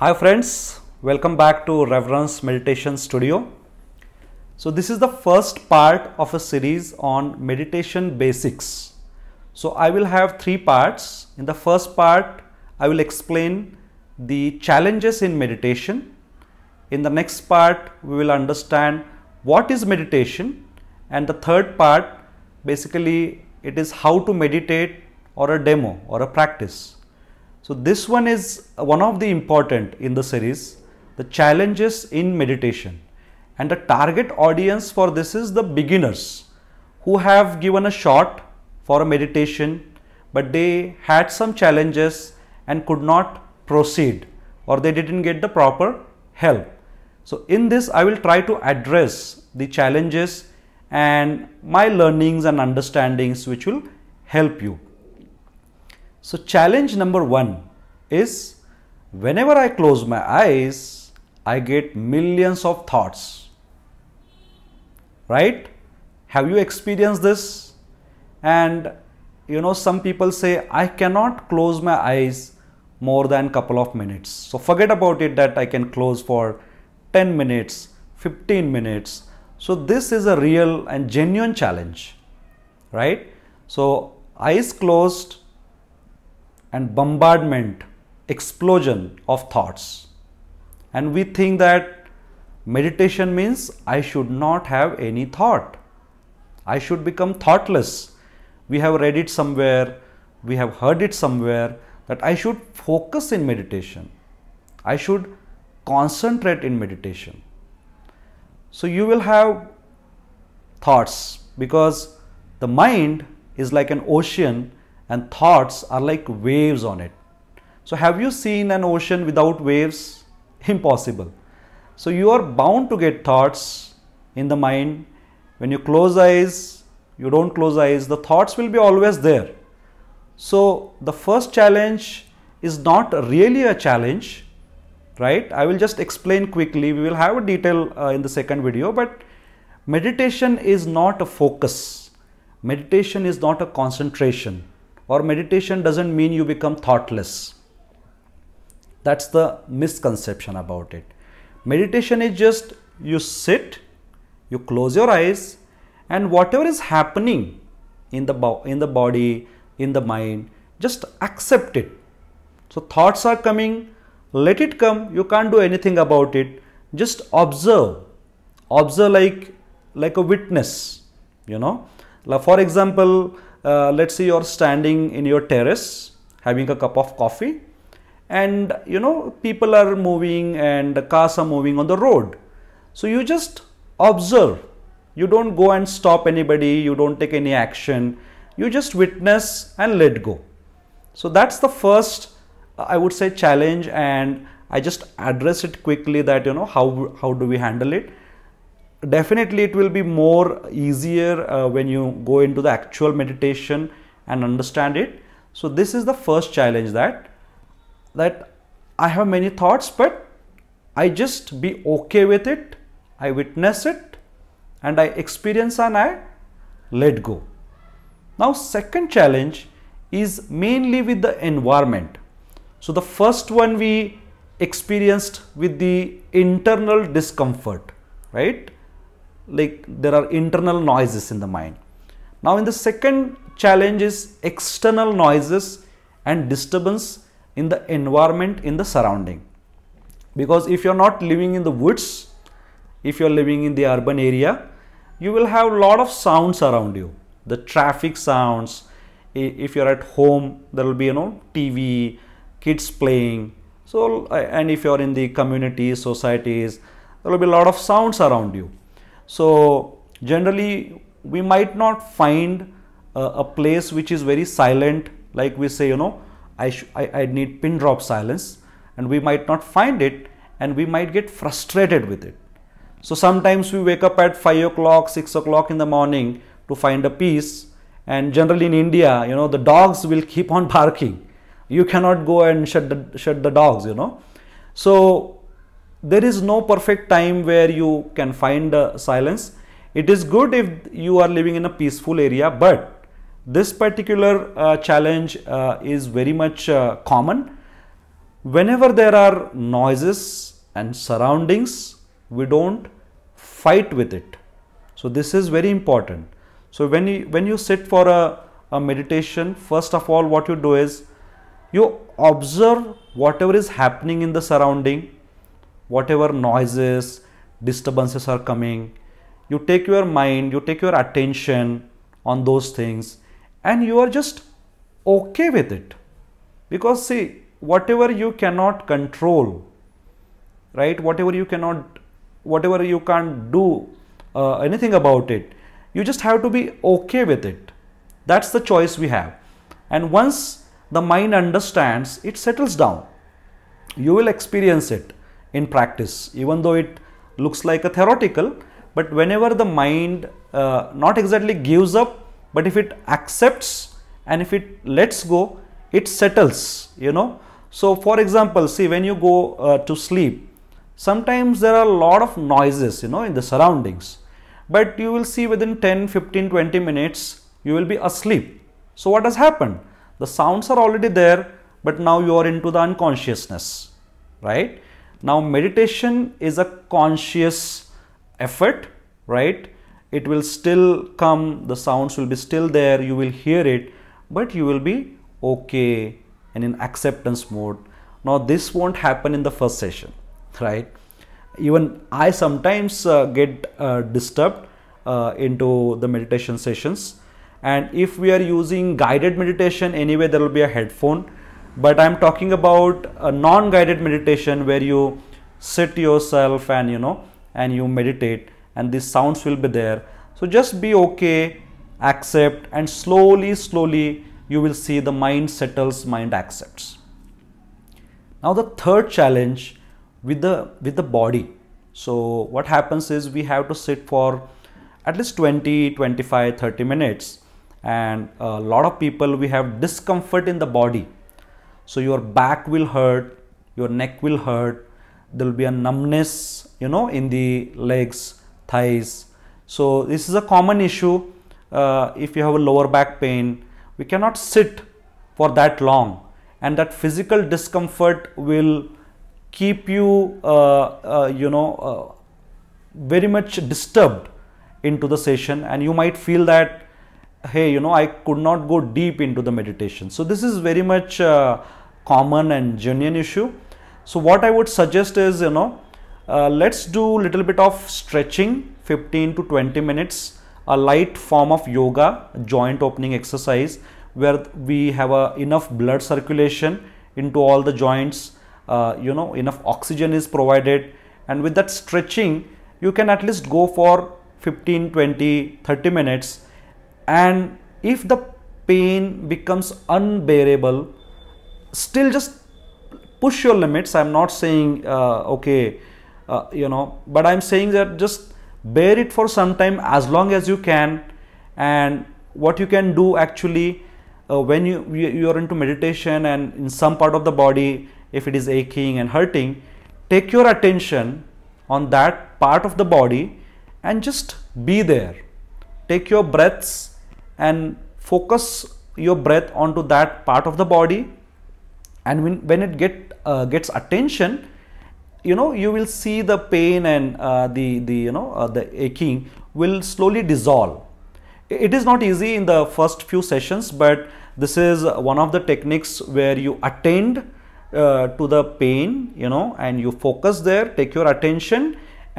Hi friends, welcome back to Reverence Meditation Studio. So this is the first part of a series on meditation basics. So I will have three parts. In the first part, I will explain the challenges in meditation. In the next part, we will understand what is meditation and the third part basically it is how to meditate or a demo or a practice. So, this one is one of the important in the series, the challenges in meditation and the target audience for this is the beginners who have given a shot for a meditation but they had some challenges and could not proceed or they didn't get the proper help. So, in this I will try to address the challenges and my learnings and understandings which will help you. So, challenge number one is whenever I close my eyes, I get millions of thoughts. Right? Have you experienced this? And you know, some people say, I cannot close my eyes more than couple of minutes. So forget about it that I can close for 10 minutes, 15 minutes. So this is a real and genuine challenge, right? So eyes closed and bombardment explosion of thoughts and we think that meditation means I should not have any thought. I should become thoughtless. We have read it somewhere, we have heard it somewhere that I should focus in meditation. I should concentrate in meditation. So you will have thoughts because the mind is like an ocean and thoughts are like waves on it. So have you seen an ocean without waves? Impossible. So you are bound to get thoughts in the mind. When you close eyes, you don't close eyes, the thoughts will be always there. So the first challenge is not really a challenge, right? I will just explain quickly. We will have a detail uh, in the second video, but meditation is not a focus. Meditation is not a concentration or meditation doesn't mean you become thoughtless that's the misconception about it. Meditation is just you sit, you close your eyes, and whatever is happening in the, bo- in the body, in the mind, just accept it. So, thoughts are coming, let it come, you can't do anything about it. Just observe, observe like, like a witness, you know. Like for example, uh, let's say you're standing in your terrace having a cup of coffee and you know people are moving and cars are moving on the road so you just observe you don't go and stop anybody you don't take any action you just witness and let go so that's the first uh, i would say challenge and i just address it quickly that you know how how do we handle it definitely it will be more easier uh, when you go into the actual meditation and understand it so this is the first challenge that that I have many thoughts, but I just be okay with it. I witness it and I experience and I let go. Now, second challenge is mainly with the environment. So, the first one we experienced with the internal discomfort, right? Like there are internal noises in the mind. Now, in the second challenge is external noises and disturbance in the environment in the surrounding because if you're not living in the woods if you're living in the urban area you will have a lot of sounds around you the traffic sounds if you're at home there will be you know tv kids playing so and if you're in the community societies there will be a lot of sounds around you so generally we might not find a, a place which is very silent like we say you know I, I, I need pin drop silence and we might not find it and we might get frustrated with it. So sometimes we wake up at 5 o'clock, 6 o'clock in the morning to find a piece and generally in India, you know, the dogs will keep on barking. You cannot go and shut the, shut the dogs, you know. So there is no perfect time where you can find silence. It is good if you are living in a peaceful area, but this particular uh, challenge uh, is very much uh, common. Whenever there are noises and surroundings, we don't fight with it. So this is very important. So when you, when you sit for a, a meditation, first of all what you do is you observe whatever is happening in the surrounding, whatever noises, disturbances are coming. You take your mind, you take your attention on those things and you are just okay with it because see whatever you cannot control right whatever you cannot whatever you can't do uh, anything about it you just have to be okay with it that's the choice we have and once the mind understands it settles down you will experience it in practice even though it looks like a theoretical but whenever the mind uh, not exactly gives up but if it accepts and if it lets go it settles you know so for example see when you go uh, to sleep sometimes there are a lot of noises you know in the surroundings but you will see within 10 15 20 minutes you will be asleep so what has happened the sounds are already there but now you are into the unconsciousness right now meditation is a conscious effort right it will still come the sounds will be still there you will hear it but you will be okay and in acceptance mode now this won't happen in the first session right even i sometimes uh, get uh, disturbed uh, into the meditation sessions and if we are using guided meditation anyway there will be a headphone but i'm talking about a non guided meditation where you sit yourself and you know and you meditate and these sounds will be there. So just be okay, accept and slowly, slowly you will see the mind settles, mind accepts. Now the third challenge with the, with the body. So what happens is we have to sit for at least 20, 25, 30 minutes and a lot of people we have discomfort in the body. So your back will hurt, your neck will hurt, there will be a numbness you know in the legs thighs. So, this is a common issue uh, if you have a lower back pain. We cannot sit for that long and that physical discomfort will keep you, uh, uh, you know, uh, very much disturbed into the session and you might feel that hey you know i could not go deep into the meditation so this is very much uh, common and genuine issue so what i would suggest is you know uh, let's do little bit of stretching 15 to 20 minutes a light form of yoga joint opening exercise where we have a enough blood circulation into all the joints uh, you know enough oxygen is provided and with that stretching you can at least go for 15 20 30 minutes and if the pain becomes unbearable still just push your limits i'm not saying uh, okay uh, you know but i'm saying that just bear it for some time as long as you can and what you can do actually uh, when you, you are into meditation and in some part of the body if it is aching and hurting take your attention on that part of the body and just be there take your breaths and focus your breath onto that part of the body and when, when it get uh, gets attention you know you will see the pain and uh, the the you know uh, the aching will slowly dissolve it is not easy in the first few sessions but this is one of the techniques where you attend uh, to the pain you know and you focus there take your attention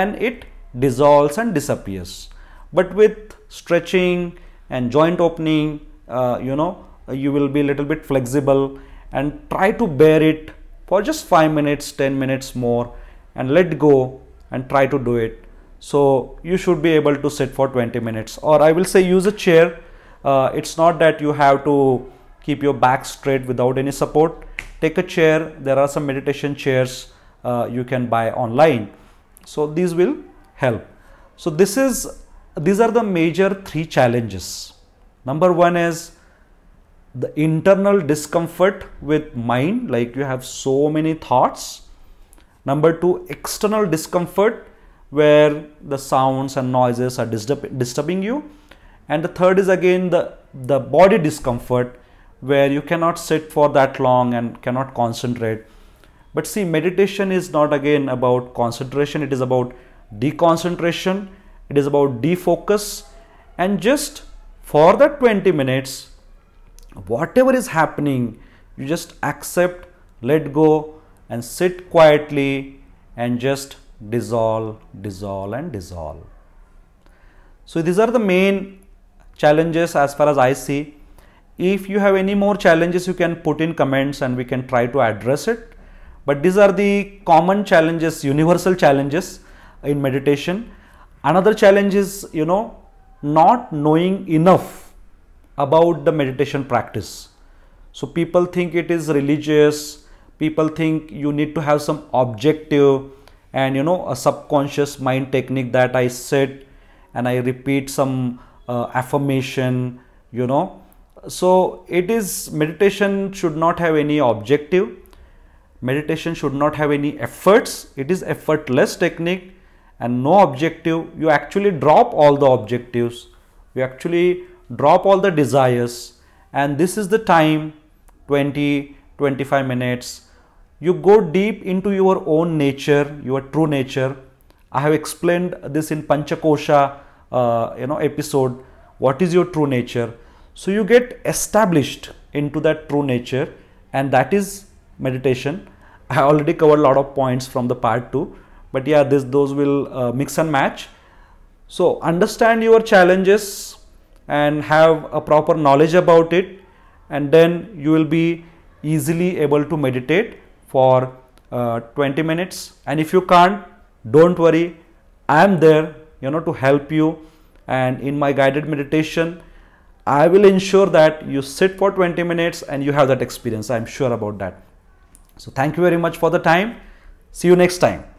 and it dissolves and disappears but with stretching and joint opening uh, you know you will be a little bit flexible and try to bear it for just 5 minutes 10 minutes more and let go and try to do it so you should be able to sit for 20 minutes or i will say use a chair uh, it's not that you have to keep your back straight without any support take a chair there are some meditation chairs uh, you can buy online so these will help so this is these are the major three challenges number one is the internal discomfort with mind like you have so many thoughts number two external discomfort where the sounds and noises are disturb disturbing you and the third is again the the body discomfort where you cannot sit for that long and cannot concentrate but see meditation is not again about concentration it is about deconcentration it is about defocus and just for that 20 minutes whatever is happening, you just accept, let go, and sit quietly and just dissolve, dissolve, and dissolve. So, these are the main challenges as far as I see. If you have any more challenges, you can put in comments and we can try to address it. But these are the common challenges, universal challenges in meditation. Another challenge is, you know, not knowing enough about the meditation practice. So people think it is religious, people think you need to have some objective and you know a subconscious mind technique that I said and I repeat some uh, affirmation, you know. So it is meditation should not have any objective. Meditation should not have any efforts. It is effortless technique and no objective. You actually drop all the objectives. You actually drop all the desires and this is the time 20 25 minutes you go deep into your own nature your true nature i have explained this in panchakosha uh, you know episode what is your true nature so you get established into that true nature and that is meditation i already covered a lot of points from the part 2 but yeah this those will uh, mix and match so understand your challenges and have a proper knowledge about it and then you will be easily able to meditate for uh, 20 minutes and if you can't don't worry i am there you know to help you and in my guided meditation i will ensure that you sit for 20 minutes and you have that experience i am sure about that so thank you very much for the time see you next time